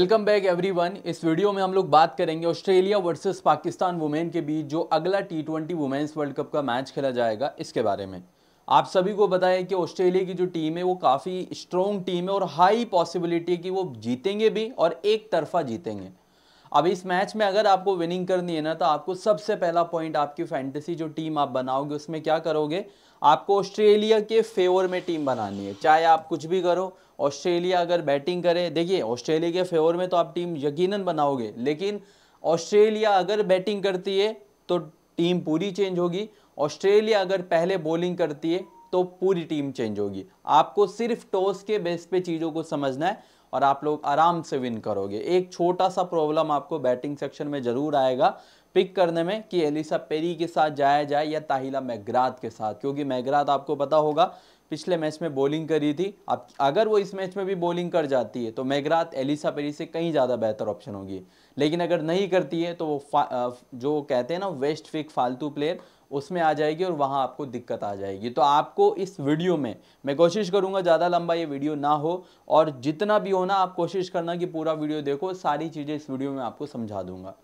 welcome back everyone इस video में हम लोग बात करेंगे ऑस्ट्रेलिया वर्सेस पाकिस्तान वुमेन के बीच जो अगला T twenty women's world cup का मैच खेला जाएगा इसके बारे में आप सभी को बताएं कि ऑस्ट्रेलिया की जो टीम है वो काफ़ी स्ट्रॉन्ग टीम है और हाई पॉसिबिलिटी है कि वो जीतेंगे भी और एक तरफा जीतेंगे अब इस मैच में अगर आपको विनिंग करनी है ना तो आपको सबसे पहला पॉइंट आपकी फैंटेसी जो टीम आप बनाओगे उसमें क्या करोगे आपको ऑस्ट्रेलिया के फेवर में टीम बनानी है चाहे आप कुछ भी करो ऑस्ट्रेलिया अगर बैटिंग करे देखिए ऑस्ट्रेलिया के फेवर में तो आप टीम यकीनन बनाओगे लेकिन ऑस्ट्रेलिया अगर बैटिंग करती है तो टीम पूरी चेंज होगी ऑस्ट्रेलिया अगर पहले बॉलिंग करती है तो पूरी टीम चेंज होगी आपको सिर्फ टॉस के बेस पे चीज़ों को समझना है और आप लोग आराम से विन करोगे एक छोटा सा प्रॉब्लम आपको बैटिंग सेक्शन में ज़रूर आएगा पिक करने में कि एलिसा पेरी के साथ जाया जाए या ताहिला मैगरात के साथ क्योंकि मैगरात आपको पता होगा पिछले मैच में बॉलिंग करी थी अब अगर वो इस मैच में भी बॉलिंग कर जाती है तो मैगरात एलिसा पेरी से कहीं ज़्यादा बेहतर ऑप्शन होगी लेकिन अगर नहीं करती है तो वो जो कहते हैं ना वेस्ट फिक फालतू प्लेयर उसमें आ जाएगी और वहाँ आपको दिक्कत आ जाएगी तो आपको इस वीडियो में मैं कोशिश करूँगा ज़्यादा लंबा ये वीडियो ना हो और जितना भी हो ना आप कोशिश करना कि पूरा वीडियो देखो सारी चीज़ें इस वीडियो में आपको समझा दूँगा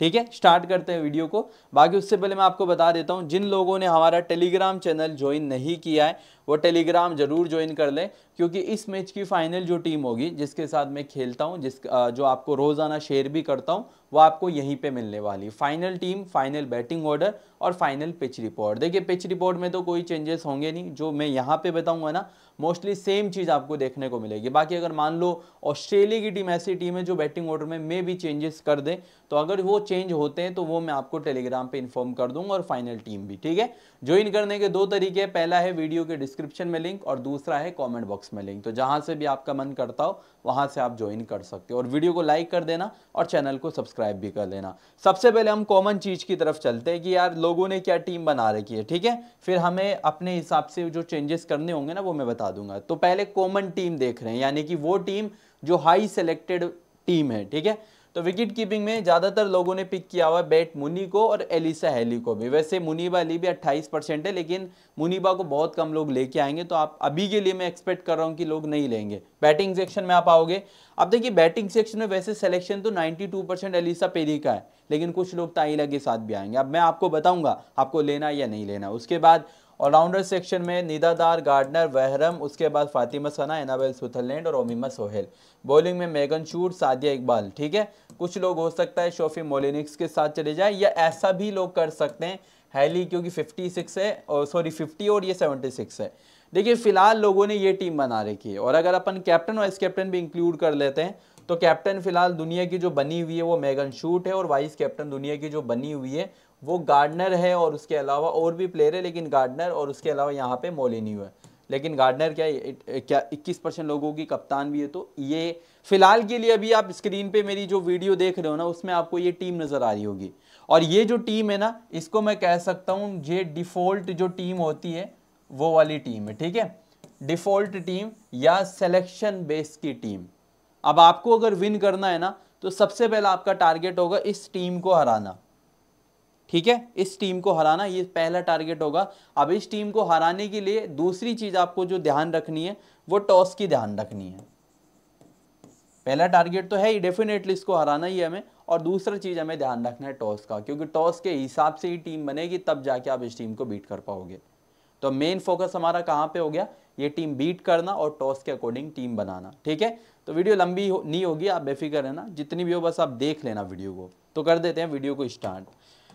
ठीक है स्टार्ट करते हैं वीडियो को बाकी उससे पहले मैं आपको बता देता हूँ जिन लोगों ने हमारा टेलीग्राम चैनल ज्वाइन नहीं किया है वो टेलीग्राम ज़रूर ज्वाइन कर लें क्योंकि इस मैच की फाइनल जो टीम होगी जिसके साथ मैं खेलता हूँ जिस जो आपको रोज़ाना शेयर भी करता हूँ वो आपको यहीं पे मिलने वाली final team final batting order और फाइनल पिच रिपोर्ट देखिए पिच रिपोर्ट में तो कोई चेंजेस होंगे नहीं जो मैं यहाँ पे बताऊँगा ना मोस्टली सेम चीज़ आपको देखने को मिलेगी बाकी अगर मान लो ऑस्ट्रेलिया की टीम ऐसी टीम है जो बैटिंग ऑर्डर में मे भी चेंजेस कर दे तो अगर वो चेंज होते हैं तो वो मैं आपको टेलीग्राम पर इन्फॉर्म कर दूंगा और फाइनल टीम भी ठीक है ज्वाइन करने के दो तरीके पहला है वीडियो के डिस्क्रिप्शन में लिंक और दूसरा है कॉमेंट बॉक्स में लिंक तो जहाँ से भी आपका मन करता हो वहाँ से आप ज्वाइन कर सकते हो और वीडियो को लाइक कर देना और चैनल को सब्सक्राइब भी कर लेना सबसे पहले हम कॉमन चीज़ की तरफ चलते हैं कि यार लोगों ने क्या टीम बना रखी है ठीक है फिर हमें अपने हिसाब से जो चेंजेस करने होंगे ना वो मैं बता बता दूंगा तो पहले कॉमन टीम देख रहे हैं यानी कि वो टीम जो हाई सेलेक्टेड टीम है ठीक है तो विकेट कीपिंग में ज़्यादातर लोगों ने पिक किया हुआ बैट मुनी को और एलिसा हैली को भी वैसे मुनीबा ली भी 28 परसेंट है लेकिन मुनीबा को बहुत कम लोग लेके आएंगे तो आप अभी के लिए मैं एक्सपेक्ट कर रहा हूँ कि लोग नहीं लेंगे बैटिंग सेक्शन में आप आओगे अब देखिए बैटिंग सेक्शन में वैसे सिलेक्शन तो 92 एलिसा पेरी का है लेकिन कुछ लोग ताइला के साथ भी आएंगे अब मैं आपको बताऊँगा आपको लेना या नहीं लेना उसके बाद ऑलराउंडर सेक्शन में निदादार गार्डनर वहरम उसके बाद फातिमा सना एनाबेल स्विथरलैंड और ओमिमा सोहेल बॉलिंग में मेगन शूट सादिया इकबाल ठीक है कुछ लोग हो सकता है शोफी मोलिनिक्स के साथ चले जाए या ऐसा भी लोग कर सकते हैं हैली क्योंकि 56 है और सॉरी 50 और ये 76 है देखिए फिलहाल लोगों ने ये टीम बना रखी है और अगर अपन कैप्टन वाइस कैप्टन भी इंक्लूड कर लेते हैं तो कैप्टन फिलहाल दुनिया की जो बनी हुई है वो मेगन शूट है और वाइस कैप्टन दुनिया की जो बनी हुई है वो गार्डनर है और उसके अलावा और भी प्लेयर है लेकिन गार्डनर और उसके अलावा यहाँ पे मोलिन्यू है लेकिन गार्डनर क्या क्या इक्कीस परसेंट लोगों की कप्तान भी है तो ये फिलहाल के लिए अभी आप स्क्रीन पे मेरी जो वीडियो देख रहे हो ना उसमें आपको ये टीम नज़र आ रही होगी और ये जो टीम है ना इसको मैं कह सकता हूँ ये डिफ़ॉल्ट जो टीम होती है वो वाली टीम है ठीक है डिफ़ॉल्ट टीम या सेलेक्शन बेस की टीम अब आपको अगर विन करना है ना तो सबसे पहला आपका टारगेट होगा इस टीम को हराना ठीक है इस टीम को हराना ये पहला टारगेट होगा अब इस टीम को हराने के लिए दूसरी चीज़ आपको जो ध्यान रखनी है वो टॉस की ध्यान रखनी है पहला टारगेट तो है ही डेफिनेटली इसको हराना ही हमें और दूसरा चीज़ हमें ध्यान रखना है टॉस का क्योंकि टॉस के हिसाब से ही टीम बनेगी तब जाके आप इस टीम को बीट कर पाओगे तो मेन फोकस हमारा कहाँ पे हो गया ये टीम बीट करना और टॉस के अकॉर्डिंग टीम बनाना ठीक है तो वीडियो लंबी हो, नहीं होगी आप बेफिक्र रहना जितनी भी हो बस आप देख लेना वीडियो को तो कर देते हैं वीडियो को स्टार्ट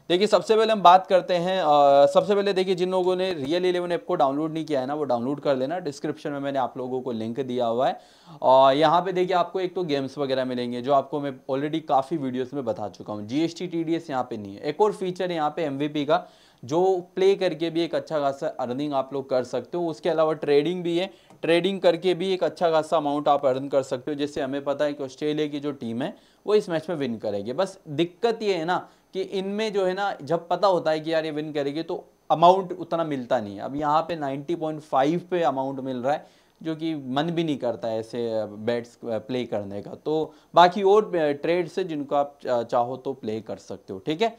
देखिए सबसे पहले हम बात करते हैं आ, सबसे पहले देखिए जिन लोगों ने रियल इलेवन ऐप को डाउनलोड नहीं किया है ना वो डाउनलोड कर लेना डिस्क्रिप्शन में मैंने आप लोगों को लिंक दिया हुआ है और यहाँ पे देखिए आपको एक तो गेम्स वगैरह मिलेंगे जो आपको मैं ऑलरेडी काफ़ी वीडियोस में बता चुका हूँ G S T T D S यहाँ पे नहीं है एक और फीचर यहाँ पे एम वी पी का जो प्ले करके भी एक अच्छा खासा अर्निंग आप लोग कर सकते हो उसके अलावा ट्रेडिंग भी है ट्रेडिंग करके भी एक अच्छा खासा अमाउंट आप अर्न कर सकते हो जैसे हमें पता है कि ऑस्ट्रेलिया की जो टीम है वो इस मैच में विन करेगी बस दिक्कत ये है ना कि इनमें जो है ना जब पता होता है कि यार ये विन करेगी तो अमाउंट उतना मिलता नहीं है अब यहाँ पे 90.5 पे अमाउंट मिल रहा है जो कि मन भी नहीं करता है ऐसे बैट्स प्ले करने का तो बाकी और ट्रेड्स है जिनको आप चाहो तो प्ले कर सकते हो ठीक है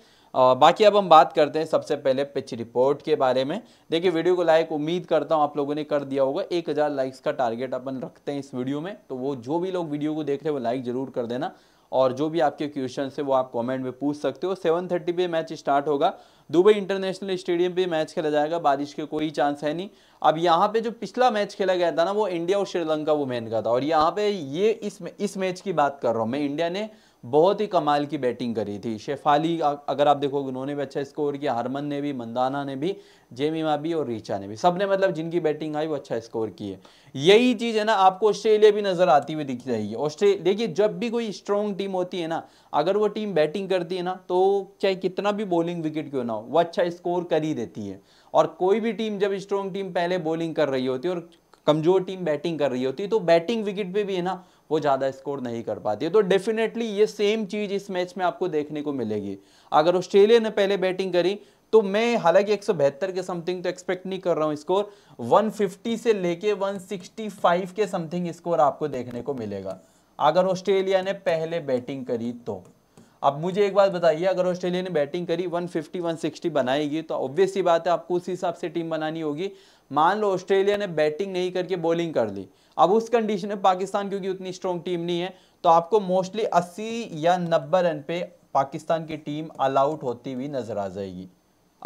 बाकी अब हम बात करते हैं सबसे पहले पिच रिपोर्ट के बारे में देखिए वीडियो को लाइक उम्मीद करता हूं आप लोगों ने कर दिया होगा एक हज़ार लाइक्स का टारगेट अपन रखते हैं इस वीडियो में तो वो जो भी लोग वीडियो को देख रहे हैं वो लाइक ज़रूर कर देना और जो भी आपके क्वेश्चन है वो आप कमेंट में पूछ सकते हो सेवन थर्टी पे मैच स्टार्ट होगा दुबई इंटरनेशनल स्टेडियम पे मैच खेला जाएगा बारिश के कोई चांस है नहीं अब यहाँ पे जो पिछला मैच खेला गया था ना वो इंडिया और श्रीलंका वो मैन का था और यहाँ पे ये इस इस मैच की बात कर रहा हूँ मैं इंडिया ने बहुत ही कमाल की बैटिंग करी थी शेफाली अगर आप देखोगे उन्होंने भी अच्छा स्कोर किया हरमन ने भी मंदाना ने भी जेमिमा भी और रीचा ने भी सब ने मतलब जिनकी बैटिंग आई वो अच्छा स्कोर किए यही चीज़ है ना आपको ऑस्ट्रेलिया भी नज़र आती हुई दिख जाएगी ऑस्ट्रेलिया देखिए जब भी कोई स्ट्रॉन्ग टीम होती है ना अगर वो टीम बैटिंग करती है ना तो चाहे कितना भी बॉलिंग विकेट क्यों ना हो वो अच्छा स्कोर कर ही देती है और कोई भी टीम जब स्ट्रॉन्ग टीम पहले बॉलिंग कर रही होती है और कमज़ोर टीम बैटिंग कर रही होती है तो बैटिंग विकेट पर भी है ना वो ज़्यादा स्कोर नहीं कर पाती है तो डेफिनेटली ये सेम चीज़ इस मैच में आपको देखने को मिलेगी अगर ऑस्ट्रेलिया ने पहले बैटिंग करी तो मैं हालांकि एक के समथिंग तो एक्सपेक्ट नहीं कर रहा हूँ स्कोर 150 से लेके 165 के समथिंग स्कोर आपको देखने को मिलेगा अगर ऑस्ट्रेलिया ने पहले बैटिंग करी तो अब मुझे एक बात बताइए अगर ऑस्ट्रेलिया ने बैटिंग करी 150 160 बनाएगी तो ऑब्वियस ही बात है आपको उसी हिसाब से टीम बनानी होगी मान लो ऑस्ट्रेलिया ने बैटिंग नहीं करके बॉलिंग कर ली अब उस कंडीशन में पाकिस्तान क्योंकि उतनी स्ट्रॉन्ग टीम नहीं है तो आपको मोस्टली 80 या नब्बे रन पे पाकिस्तान की टीम अलाउट होती हुई नजर आ जाएगी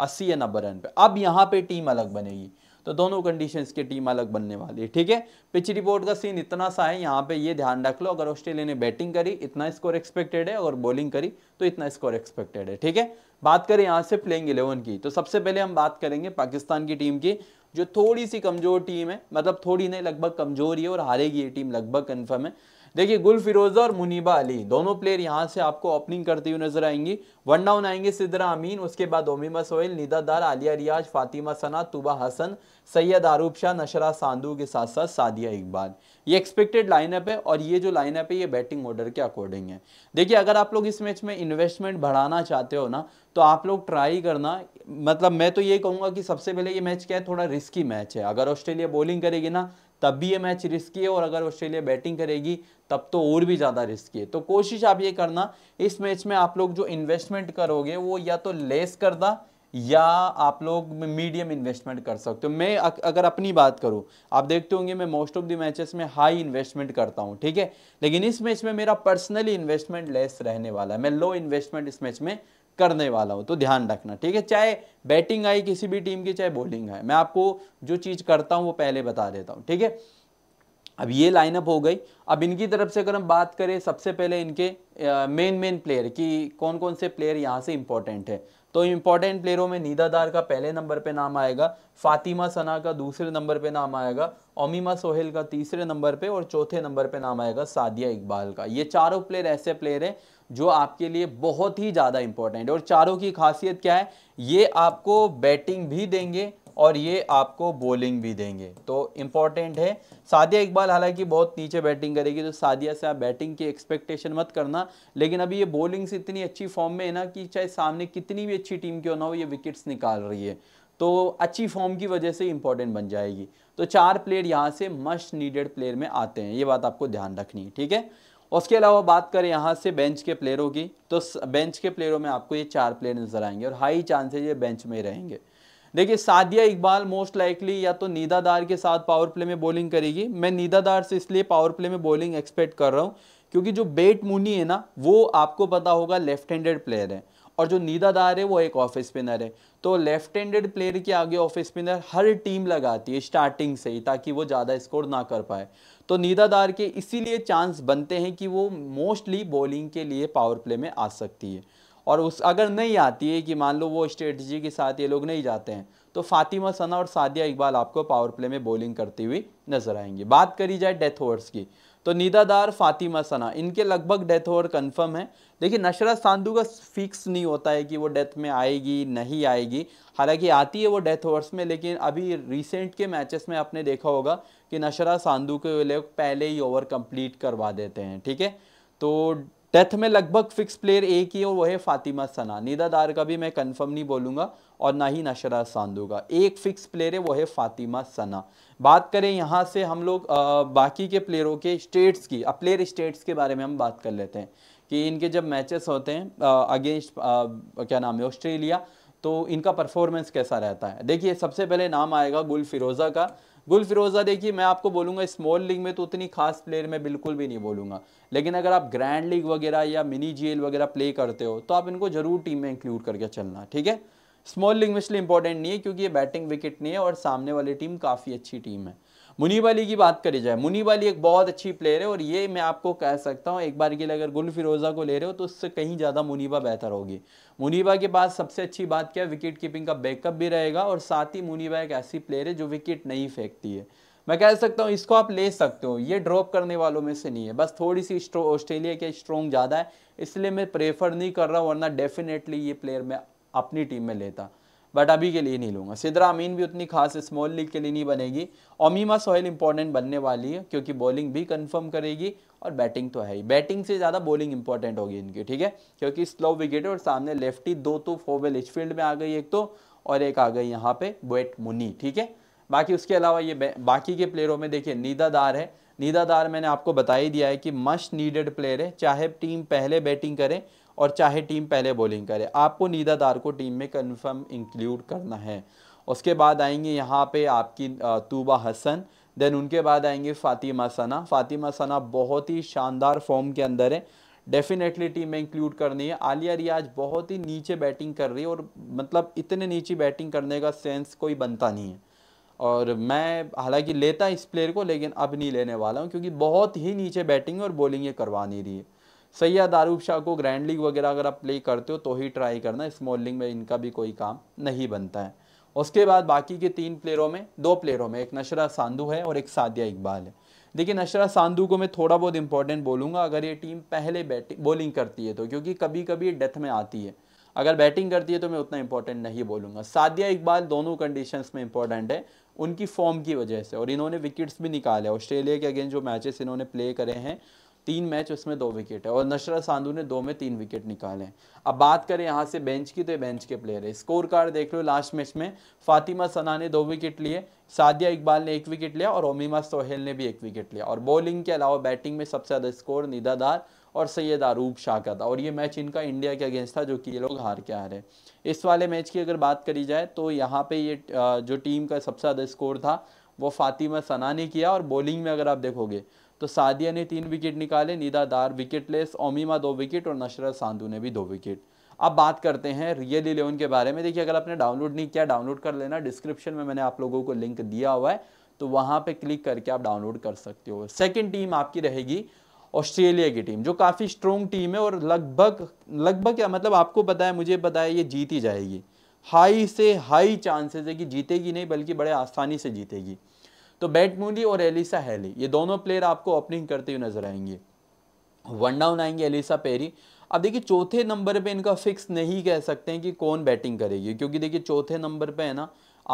80 या नब्बे रन पे अब यहाँ पे टीम अलग बनेगी तो दोनों कंडीशंस की टीम अलग बनने वाली है ठीक है पिच रिपोर्ट का सीन इतना सा है यहाँ पे ये ध्यान रख लो अगर ऑस्ट्रेलिया ने बैटिंग करी इतना स्कोर एक्सपेक्टेड है और बॉलिंग करी तो इतना स्कोर एक्सपेक्टेड है ठीक है बात करें यहाँ से प्लेइंग इलेवन की तो सबसे पहले हम बात करेंगे पाकिस्तान की टीम की जो थोड़ी सी कमज़ोर टीम है मतलब थोड़ी नहीं लगभग कमज़ोर ही है और हारेगी ये टीम लगभग कन्फर्म है देखिए गुल फिरोजा और मुनीबा अली दोनों प्लेयर यहाँ से आपको ओपनिंग करती हुई नजर आएंगी वन डाउन आएंगे सिद्रा अमीन उसके बाद ओमिमा सोहेल निदा दार आलिया रियाज फातिमा सना तुबा हसन सैयद आरूफ शाह नशरा सांधू के साथ साथ सादिया इकबाल ये एक्सपेक्टेड लाइनअप है और ये जो लाइनअप है ये बैटिंग ऑर्डर के अकॉर्डिंग है देखिए अगर आप लोग इस मैच में इन्वेस्टमेंट बढ़ाना चाहते हो ना तो आप लोग ट्राई करना मतलब मैं तो ये कहूँगा कि सबसे पहले ये मैच क्या है थोड़ा रिस्की मैच है अगर ऑस्ट्रेलिया बॉलिंग करेगी ना तब भी ये मैच रिस्की है और अगर ऑस्ट्रेलिया बैटिंग करेगी तब तो और भी ज़्यादा रिस्की है तो कोशिश आप ये करना इस मैच में आप लोग जो इन्वेस्टमेंट करोगे वो या तो लेस दा या आप लोग मीडियम इन्वेस्टमेंट कर सकते हो मैं अगर अपनी बात करूं आप देखते होंगे मैं मोस्ट ऑफ द मैचेस में हाई इन्वेस्टमेंट करता हूं ठीक है लेकिन इस मैच में मेरा पर्सनली इन्वेस्टमेंट लेस रहने वाला है मैं लो इन्वेस्टमेंट इस मैच में करने वाला हूँ तो ध्यान रखना ठीक है चाहे बैटिंग आई किसी भी टीम की चाहे बॉलिंग आए मैं आपको जो चीज़ करता हूँ वो पहले बता देता हूँ ठीक है अब ये लाइनअप हो गई अब इनकी तरफ से अगर हम बात करें सबसे पहले इनके मेन मेन प्लेयर की कौन कौन से प्लेयर यहाँ से इंपॉर्टेंट है तो इम्पॉर्टेंट प्लेयरों में नीदादार का पहले नंबर पे नाम आएगा फातिमा सना का दूसरे नंबर पे नाम आएगा ओमिमा सोहेल का तीसरे नंबर पे और चौथे नंबर पे नाम आएगा सादिया इकबाल का ये चारों प्लेयर ऐसे प्लेयर हैं जो आपके लिए बहुत ही ज़्यादा इंपॉर्टेंट है और चारों की खासियत क्या है ये आपको बैटिंग भी देंगे और ये आपको बॉलिंग भी देंगे तो इम्पॉर्टेंट है सादिया इकबाल हालांकि बहुत नीचे बैटिंग करेगी तो सादिया से आप बैटिंग की एक्सपेक्टेशन मत करना लेकिन अभी ये बॉलिंग से इतनी अच्छी फॉर्म में है ना कि चाहे सामने कितनी भी अच्छी टीम क्यों ना हो ये विकेट्स निकाल रही है तो अच्छी फॉर्म की वजह से इंपॉर्टेंट बन जाएगी तो चार प्लेयर यहाँ से मस्ट नीडेड प्लेयर में आते हैं ये बात आपको ध्यान रखनी है ठीक है उसके अलावा बात करें यहाँ से बेंच के प्लेयरों की तो बेंच के प्लेयरों में आपको ये चार प्लेयर नज़र आएंगे और हाई चांसेज ये बेंच में ही रहेंगे देखिए सादिया इकबाल मोस्ट लाइकली या तो नीदादार के साथ पावर प्ले में बॉलिंग करेगी मैं नीदादार से इसलिए पावर प्ले में बॉलिंग एक्सपेक्ट कर रहा हूँ क्योंकि जो बेट मुनी है ना वो आपको पता होगा लेफ्ट हैंडेड प्लेयर है और जो नीदादार है वो एक ऑफ स्पिनर है तो लेफ्ट हैंडेड प्लेयर के आगे ऑफ स्पिनर हर टीम लगाती है स्टार्टिंग से ही ताकि वो ज़्यादा स्कोर ना कर पाए तो नीदादार के इसीलिए चांस बनते हैं कि वो मोस्टली बॉलिंग के लिए पावर प्ले में आ सकती है और उस अगर नहीं आती है कि मान लो वो स्ट्रेटजी के साथ ये लोग नहीं जाते हैं तो फातिमा सना और सादिया इकबाल आपको पावर प्ले में बॉलिंग करती हुई नजर आएंगी बात करी जाए डेथ ओवर्स की तो नीदादार फातिमा सना इनके लगभग डेथ ओवर कन्फर्म है देखिए नशरा सांधू का फिक्स नहीं होता है कि वो डेथ में आएगी नहीं आएगी हालांकि आती है वो डेथ ओवर्स में लेकिन अभी रिसेंट के मैचेस में आपने देखा होगा कि नशरा सांधू के लोग पहले ही ओवर कंप्लीट करवा देते हैं ठीक है तो डेथ में लगभग फिक्स प्लेयर एक ही है और वो है फातिमा सना निदा दार का भी मैं कंफर्म नहीं बोलूँगा और ना ही नशरा सांधू का एक फिक्स प्लेयर है वो है फातिमा सना बात करें यहाँ से हम लोग बाकी के प्लेयरों के स्टेट्स की अब प्लेयर स्टेट्स के बारे में हम बात कर लेते हैं कि इनके जब मैचेस होते हैं अगेंस्ट क्या नाम है ऑस्ट्रेलिया तो इनका परफॉर्मेंस कैसा रहता है देखिए सबसे पहले नाम आएगा गुल फिरोज़ा का गुल फिरोज़ा देखिए मैं आपको बोलूँगा स्मॉल लीग में तो उतनी खास प्लेयर मैं बिल्कुल भी नहीं बोलूँगा लेकिन अगर आप ग्रैंड लीग वगैरह या मिनी जी वगैरह प्ले करते हो तो आप इनको ज़रूर टीम में इंक्लूड करके चलना ठीक है स्मॉल लीग में इसलिए इंपॉर्टेंट नहीं है क्योंकि ये बैटिंग विकेट नहीं है और सामने वाली टीम काफ़ी अच्छी टीम है मुनीब अली की बात करी जाए मुनीब अली एक बहुत अच्छी प्लेयर है और ये मैं आपको कह सकता हूँ एक बार के लिए अगर गुल फिरोज़ा को ले रहे हो तो उससे कहीं ज़्यादा मुनीबा बेहतर होगी मुनीबा के पास सबसे अच्छी बात क्या है विकेट कीपिंग का बैकअप भी रहेगा और साथ ही मुनीबा एक ऐसी प्लेयर है जो विकेट नहीं फेंकती है मैं कह सकता हूँ इसको आप ले सकते हो ये ड्रॉप करने वालों में से नहीं है बस थोड़ी सी ऑस्ट्रेलिया के स्ट्रॉन्ग ज़्यादा है इसलिए मैं प्रेफर नहीं कर रहा हूँ वरना डेफिनेटली ये प्लेयर मैं अपनी टीम में लेता बट अभी के लिए नहीं लूँगा सिद्रा अमीन भी उतनी खास स्मॉल लीग के लिए नहीं बनेगी ओमीमा सोहेल इंपॉर्टेंट बनने वाली है क्योंकि बॉलिंग भी कंफर्म करेगी और बैटिंग तो है ही बैटिंग से ज़्यादा बॉलिंग इंपॉर्टेंट होगी इनकी ठीक है क्योंकि स्लो विकेट और सामने लेफ्टी दो तो फोवेल इचफील्ड में आ गई एक तो और एक आ गई यहाँ पे बोएट मुनी ठीक है बाकी उसके अलावा ये बाकी के प्लेयरों में देखिए नीदादार है नीदादार मैंने आपको बता ही दिया है कि मस्ट नीडेड प्लेयर है चाहे टीम पहले बैटिंग करे और चाहे टीम पहले बॉलिंग करे आपको नीदादार को टीम में कन्फर्म इंक्लूड करना है उसके बाद आएंगे यहाँ पे आपकी तूबा हसन देन उनके बाद आएंगे फ़ातिमा सना फ़ातिमा सना बहुत ही शानदार फॉर्म के अंदर है डेफिनेटली टीम में इंक्लूड करनी है आलिया रियाज बहुत ही नीचे बैटिंग कर रही है और मतलब इतने नीचे बैटिंग करने का सेंस कोई बनता नहीं है और मैं हालांकि लेता इस प्लेयर को लेकिन अब नहीं लेने वाला हूँ क्योंकि बहुत ही नीचे बैटिंग और बॉलिंग ये करवा नहीं रही है सैयद आरूफ शाह को ग्रैंड लीग वगैरह अगर आप प्ले करते हो तो ही ट्राई करना इस मॉलिंग में इनका भी कोई काम नहीं बनता है उसके बाद बाकी के तीन प्लेयरों में दो प्लेयरों में एक नशरा सांधु है और एक सादिया इकबाल है देखिए नशरा सांधु को मैं थोड़ा बहुत इंपॉर्टेंट बोलूँगा अगर ये टीम पहले बैटिंग बॉलिंग करती है तो क्योंकि कभी कभी डेथ में आती है अगर बैटिंग करती है तो मैं उतना इंपॉर्टेंट नहीं बोलूँगा सादिया इकबाल दोनों कंडीशंस में इंपॉर्टेंट है उनकी फॉर्म की वजह से और इन्होंने विकेट्स भी निकाले ऑस्ट्रेलिया के अगेंस्ट जो मैचेस इन्होंने प्ले करे हैं तीन मैच उसमें दो विकेट है और नशरत सांधू ने दो में तीन विकेट निकाले हैं अब बात करें यहाँ से बेंच की तो ये बेंच के प्लेयर है स्कोर कार्ड देख लो लास्ट मैच में फातिमा सना ने दो विकेट लिए सादिया इकबाल ने एक विकेट लिया और ओमिमा सोहेल ने भी एक विकेट लिया और बॉलिंग के अलावा बैटिंग में सबसे ज़्यादा स्कोर निदादार और सैयद आरूब शाह का था और ये मैच इनका इंडिया के अगेंस्ट था जो कि ये लोग हार के हारे इस वाले मैच की अगर बात करी जाए तो यहाँ पे ये जो टीम का सबसे ज़्यादा स्कोर था वो फातिमा सना ने किया और बॉलिंग में अगर आप देखोगे तो सादिया ने तीन विकेट निकाले निदा दार विकेटलेस ओमिमा दो विकेट और नशरत साधु ने भी दो विकेट अब बात करते हैं रियल इलेवन के बारे में देखिए अगर आपने डाउनलोड नहीं किया डाउनलोड कर लेना डिस्क्रिप्शन में मैंने आप लोगों को लिंक दिया हुआ है तो वहाँ पे क्लिक करके आप डाउनलोड कर सकते हो सेकंड टीम आपकी रहेगी ऑस्ट्रेलिया की टीम जो काफ़ी स्ट्रोंग टीम है और लगभग लगभग क्या मतलब आपको पता है मुझे पता है ये जीत ही जाएगी हाई से हाई चांसेस है कि जीतेगी नहीं बल्कि बड़े आसानी से जीतेगी तो बैट मूली और एलिसा हैली ये दोनों प्लेयर आपको ओपनिंग करते हुए नजर आएंगे वन डाउन आएंगे एलिसा पेरी अब देखिए चौथे नंबर पे इनका फिक्स नहीं कह सकते हैं कि कौन बैटिंग करेगी क्योंकि देखिए चौथे नंबर पे है ना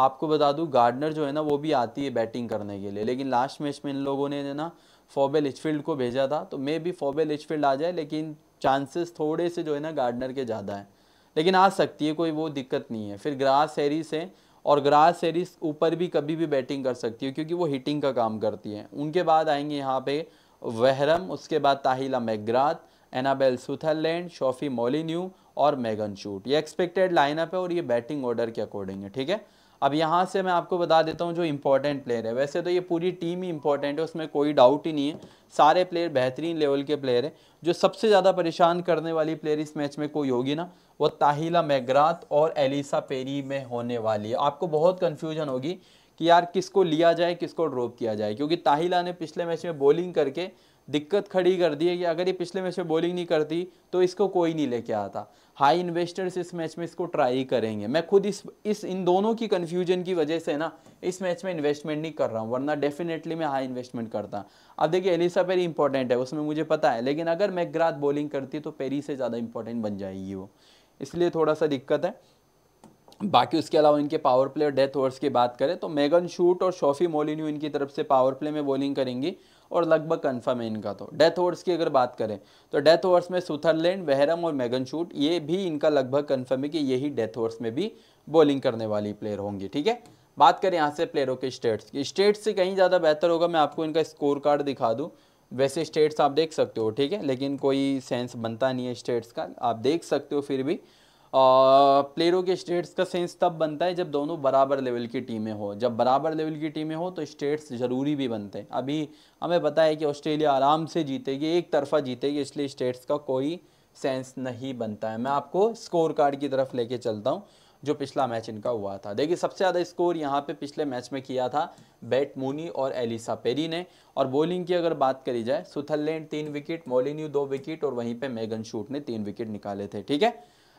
आपको बता दूं गार्डनर जो है ना वो भी आती है बैटिंग करने के लिए लेकिन लास्ट मैच में इन लोगों ने ना फॉबे लिचफील्ड को भेजा था तो मे भी फॉबे लिचफील्ड आ जाए लेकिन चांसेस थोड़े से जो है ना गार्डनर के ज़्यादा हैं लेकिन आ सकती है कोई वो दिक्कत नहीं है फिर ग्रास हैरिस है और ग्रास सेरिस ऊपर भी कभी भी बैटिंग कर सकती है क्योंकि वो हिटिंग का काम करती हैं उनके बाद आएंगे यहाँ पे वहरम उसके बाद ताहिला मैग्रात एनाबेल सुथरलैंड शॉफी मोलिन्यू और मेगन शूट ये एक्सपेक्टेड लाइनअप है और ये बैटिंग ऑर्डर के अकॉर्डिंग है ठीक है अब यहाँ से मैं आपको बता देता हूँ जो इम्पोर्टेंट प्लेयर है वैसे तो ये पूरी टीम ही इम्पोर्टेंट है उसमें कोई डाउट ही नहीं है सारे प्लेयर बेहतरीन लेवल के प्लेयर हैं जो सबसे ज़्यादा परेशान करने वाली प्लेयर इस मैच में कोई होगी ना वो ताहिला मैगरात और एलिसा पेरी में होने वाली है आपको बहुत कन्फ्यूजन होगी कि यार किसको लिया जाए किसको ड्रॉप किया जाए क्योंकि ताहिला ने पिछले मैच में बॉलिंग करके दिक्कत खड़ी कर दी है कि अगर ये पिछले मैच में बॉलिंग नहीं करती तो इसको कोई नहीं लेके आता हाई इन्वेस्टर्स इस मैच में इसको ट्राई करेंगे मैं खुद इस इस इन दोनों की कन्फ्यूजन की वजह से ना इस मैच में इन्वेस्टमेंट नहीं कर रहा हूँ वरना डेफिनेटली मैं हाई इन्वेस्टमेंट करता अब देखिए एलिसा पेरी इंपॉर्टेंट है उसमें मुझे पता है लेकिन अगर मैकग्राथ बॉलिंग करती तो पेरी से ज़्यादा इंपॉर्टेंट बन जाएगी वो इसलिए थोड़ा सा दिक्कत है बाकी उसके अलावा इनके पावर प्ले और डेथ ओवर्स की बात करें तो मेगन शूट और शॉफी मोलिन्यू इनकी तरफ से पावर प्ले में बॉलिंग करेंगी और लगभग कन्फर्म है इनका तो डेथ ओवर्स की अगर बात करें तो डेथ ओवर्स में सुथरलैंड वहरम और मैगन शूट ये भी इनका लगभग कन्फर्म है कि यही डेथ ओवर्स में भी बॉलिंग करने वाली प्लेयर होंगी ठीक है बात करें यहाँ से प्लेयरों के स्टेट्स की स्टेट्स से कहीं ज़्यादा बेहतर होगा मैं आपको इनका स्कोर कार्ड दिखा दूँ वैसे स्टेट्स आप देख सकते हो ठीक है लेकिन कोई सेंस बनता नहीं है स्टेट्स का आप देख सकते हो फिर भी प्लेयरों के स्टेट्स का सेंस तब बनता है जब दोनों बराबर लेवल की टीमें हो जब बराबर लेवल की टीमें हो तो स्टेट्स ज़रूरी भी बनते हैं अभी हमें पता है कि ऑस्ट्रेलिया आराम से जीतेगी एक तरफा जीतेगी इसलिए स्टेट्स का कोई सेंस नहीं बनता है मैं आपको स्कोर कार्ड की तरफ लेके चलता हूँ जो पिछला मैच इनका हुआ था देखिए सबसे ज़्यादा स्कोर यहाँ पे पिछले मैच में किया था बैट मूनी और एलिसा पेरी ने और बॉलिंग की अगर बात करी जाए सुथरलैंड तीन विकेट मोलिन्यू दो विकेट और वहीं पे मेगन शूट ने तीन विकेट निकाले थे ठीक है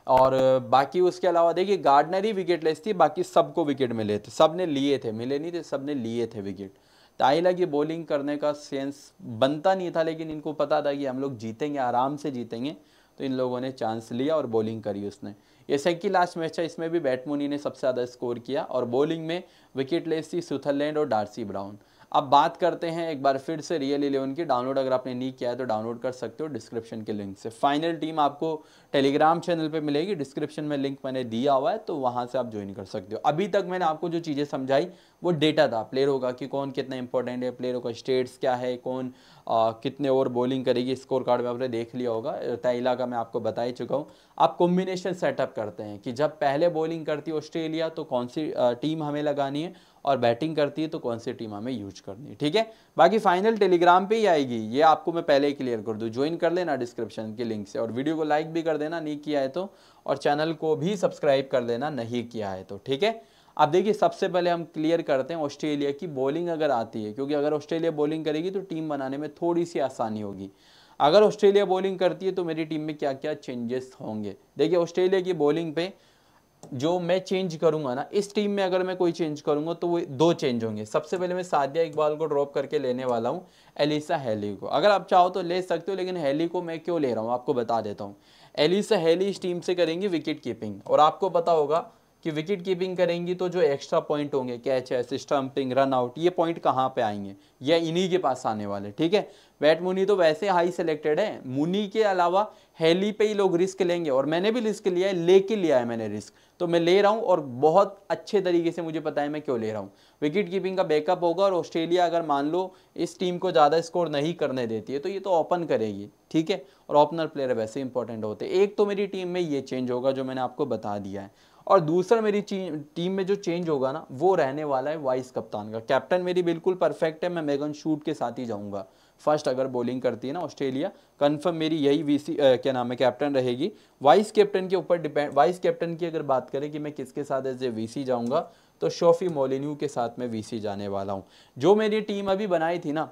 और बाकी उसके अलावा देखिए गार्डनर ही विकेट लेस थी बाकी सबको विकेट मिले थे सब ने लिए थे मिले नहीं थे सब ने लिए थे विकेट ताहिला की बॉलिंग करने का सेंस बनता नहीं था लेकिन इनको पता था कि हम लोग जीतेंगे आराम से जीतेंगे तो इन लोगों ने चांस लिया और बॉलिंग करी उसने ये की लास्ट मैच है इसमें भी बैटमोनी ने सबसे ज़्यादा स्कोर किया और बॉलिंग में विकेट लेस थी सुथरलैंड और डार्सी ब्राउन अब बात करते हैं एक बार फिर से रियल इलेवन की डाउनलोड अगर आपने नहीं किया है तो डाउनलोड कर सकते हो डिस्क्रिप्शन के लिंक से फाइनल टीम आपको टेलीग्राम चैनल पे मिलेगी डिस्क्रिप्शन में लिंक मैंने दिया हुआ है तो वहाँ से आप ज्वाइन कर सकते हो अभी तक मैंने आपको जो चीज़ें समझाई वो डेटा था प्लेयरों का कि कौन कितना इंपॉर्टेंट है प्लेयरों का स्टेट्स क्या है कौन आ, कितने ओवर बॉलिंग करेगी स्कोर कार्ड में आपने देख लिया होगा तैला का मैं आपको बता ही चुका हूँ आप कॉम्बिनेशन सेटअप करते हैं कि जब पहले बॉलिंग करती है ऑस्ट्रेलिया तो कौन सी टीम हमें लगानी है और बैटिंग करती है तो कौन सी टीम हमें यूज करनी है ठीक है बाकी फाइनल टेलीग्राम पे ही आएगी ये आपको मैं पहले ही क्लियर कर दूँ ज्वाइन कर लेना डिस्क्रिप्शन के लिंक से और वीडियो को लाइक भी कर देना नहीं किया है तो और चैनल को भी सब्सक्राइब कर देना नहीं किया है तो ठीक है अब देखिए सबसे पहले हम क्लियर करते हैं ऑस्ट्रेलिया की बॉलिंग अगर आती है क्योंकि अगर ऑस्ट्रेलिया बॉलिंग करेगी तो टीम बनाने में थोड़ी सी आसानी होगी अगर ऑस्ट्रेलिया बॉलिंग करती है तो मेरी टीम में क्या क्या चेंजेस होंगे देखिए ऑस्ट्रेलिया की बॉलिंग पे जो मैं चेंज करूंगा ना इस टीम में अगर मैं कोई चेंज करूंगा तो वो दो चेंज होंगे सबसे पहले मैं सादिया इकबाल को ड्रॉप करके लेने वाला हूँ एलिसा हैली को अगर आप चाहो तो ले सकते हो लेकिन हैली को मैं क्यों ले रहा हूँ आपको बता देता हूँ एलिसा हैली इस टीम से करेंगी विकेट कीपिंग और आपको पता होगा कि विकेट कीपिंग करेंगी तो जो एक्स्ट्रा पॉइंट होंगे कैच है स्टम्पिंग रन आउट ये पॉइंट कहाँ पे आएंगे या इन्हीं के पास आने वाले ठीक है बैट मुनी तो वैसे हाई सेलेक्टेड है मुनी के अलावा हेली पे ही लोग रिस्क लेंगे और मैंने भी रिस्क लिया है लेके लिया है मैंने रिस्क तो मैं ले रहा हूँ और बहुत अच्छे तरीके से मुझे पता है मैं क्यों ले रहा हूँ विकेट कीपिंग का बैकअप होगा और ऑस्ट्रेलिया अगर मान लो इस टीम को ज़्यादा स्कोर नहीं करने देती है तो ये तो ओपन करेगी ठीक है और ओपनर प्लेयर वैसे इंपॉर्टेंट होते एक तो मेरी टीम में ये चेंज होगा जो मैंने आपको बता दिया है और दूसरा मेरी टीम में जो चेंज होगा ना वो रहने वाला है वाइस कप्तान का कैप्टन मेरी बिल्कुल परफेक्ट है मैं मेगन शूट के साथ ही जाऊँगा फर्स्ट अगर बॉलिंग करती है ना ऑस्ट्रेलिया कंफर्म मेरी यही वीसी आ, क्या नाम है कैप्टन रहेगी वाइस कैप्टन के ऊपर डिपेंड वाइस कैप्टन की अगर बात करें कि मैं किसके साथ एज ए वी जाऊंगा तो शोफी मोलिन्यू के साथ मैं वीसी जाने वाला हूँ जो मेरी टीम अभी बनाई थी ना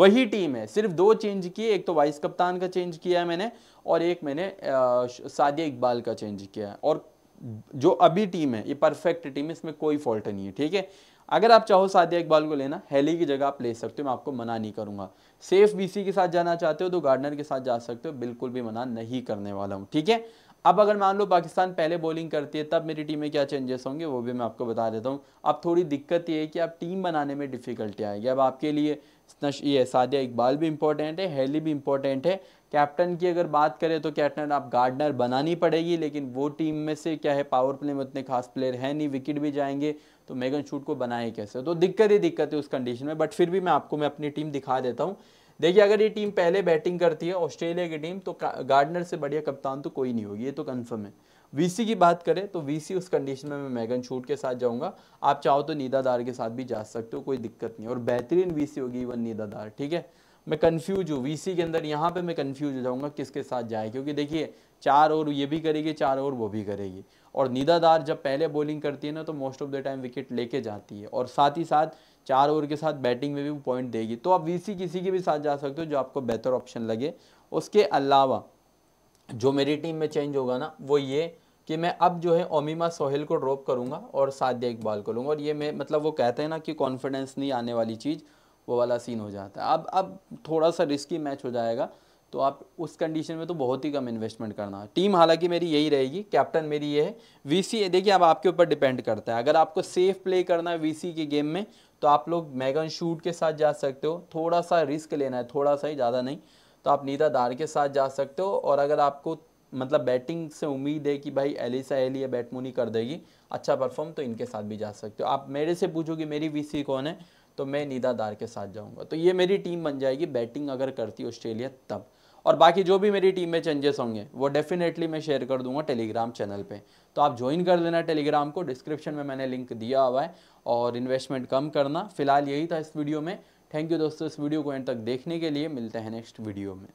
वही टीम है सिर्फ दो चेंज किए एक तो वाइस कप्तान का चेंज किया है मैंने और एक मैंने सादिया इकबाल का चेंज किया है और जो अभी टीम है ये परफेक्ट टीम है इसमें कोई फॉल्ट नहीं है ठीक है अगर आप चाहो सादिया इकबाल को लेना हेली की जगह आप ले सकते हो मैं आपको मना नहीं करूंगा सेफ बीसी के साथ जाना चाहते हो तो गार्डनर के साथ जा सकते हो बिल्कुल भी मना नहीं करने वाला हूँ ठीक है अब अगर मान लो पाकिस्तान पहले बॉलिंग करती है तब मेरी टीम में क्या चेंजेस होंगे वो भी मैं आपको बता देता हूँ अब थोड़ी दिक्कत ये है कि अब टीम बनाने में डिफ़िकल्टी आएगी अब आपके लिए ये सादिया इकबाल भी इंपॉर्टेंट है हेली भी इंपॉर्टेंट है कैप्टन की अगर बात करें तो कैप्टन आप गार्डनर बनानी पड़ेगी लेकिन वो टीम में से क्या है पावर प्ले में उतने खास प्लेयर हैं नहीं विकेट भी जाएंगे तो मेगन शूट को बनाए कैसे तो दिक्कत ही दिक्कत है उस कंडीशन में बट फिर भी मैं आपको मैं अपनी टीम दिखा देता हूँ देखिए अगर ये टीम पहले बैटिंग करती है ऑस्ट्रेलिया की टीम तो गार्डनर से बढ़िया कप्तान तो कोई नहीं होगी ये तो कन्फर्म है वीसी की बात करें तो वीसी उस कंडीशन में मैं मैगन शूट के साथ जाऊंगा आप चाहो तो नीदादार के साथ भी जा सकते हो कोई दिक्कत नहीं और बेहतरीन वीसी होगी इवन नीदादार ठीक है मैं कन्फ्यूज हूँ वीसी के अंदर यहाँ पे मैं कन्फ्यूज हो जाऊँगा किसके साथ जाए क्योंकि देखिए चार ओवर ये भी करेगी चार ओवर वो भी करेगी और निदादार जब पहले बॉलिंग करती है ना तो most of the time wicket लेके जाती है और साथ ही साथ चार ओवर के साथ बैटिंग में भी वो पॉइंट देगी तो आप वीसी किसी के भी साथ जा सकते हो जो आपको बेहतर ऑप्शन लगे उसके अलावा जो मेरी टीम में चेंज होगा ना वो ये कि मैं अब जो है ओमिमा सोहेल को ड्रॉप करूंगा और सादिया इकबाल को लूँगा और ये मैं मतलब वो कहते हैं ना कि कॉन्फिडेंस नहीं आने वाली चीज़ वो वाला सीन हो जाता है अब अब थोड़ा सा रिस्की मैच हो जाएगा तो आप उस कंडीशन में तो बहुत ही कम इन्वेस्टमेंट करना टीम हालांकि मेरी यही रहेगी कैप्टन मेरी ये है वीसी देखिए अब आपके ऊपर डिपेंड करता है अगर आपको सेफ प्ले करना है वीसी के गेम में तो आप लोग मैगन शूट के साथ जा सकते हो थोड़ा सा रिस्क लेना है थोड़ा सा ही ज़्यादा नहीं तो आप नीता दार के साथ जा सकते हो और अगर आपको मतलब बैटिंग से उम्मीद है कि भाई एलिसा एली बैटमूनी कर देगी अच्छा परफॉर्म तो इनके साथ भी जा सकते हो आप मेरे से पूछोगे मेरी वी कौन है तो मैं नीदा दार के साथ जाऊंगा तो ये मेरी टीम बन जाएगी बैटिंग अगर करती ऑस्ट्रेलिया तब और बाकी जो भी मेरी टीम में चेंजेस होंगे वो डेफिनेटली मैं शेयर कर दूंगा टेलीग्राम चैनल पे तो आप ज्वाइन कर लेना टेलीग्राम को डिस्क्रिप्शन में मैंने लिंक दिया हुआ है और इन्वेस्टमेंट कम करना फिलहाल यही था इस वीडियो में थैंक यू दोस्तों इस वीडियो को एंड तक देखने के लिए मिलते हैं नेक्स्ट वीडियो में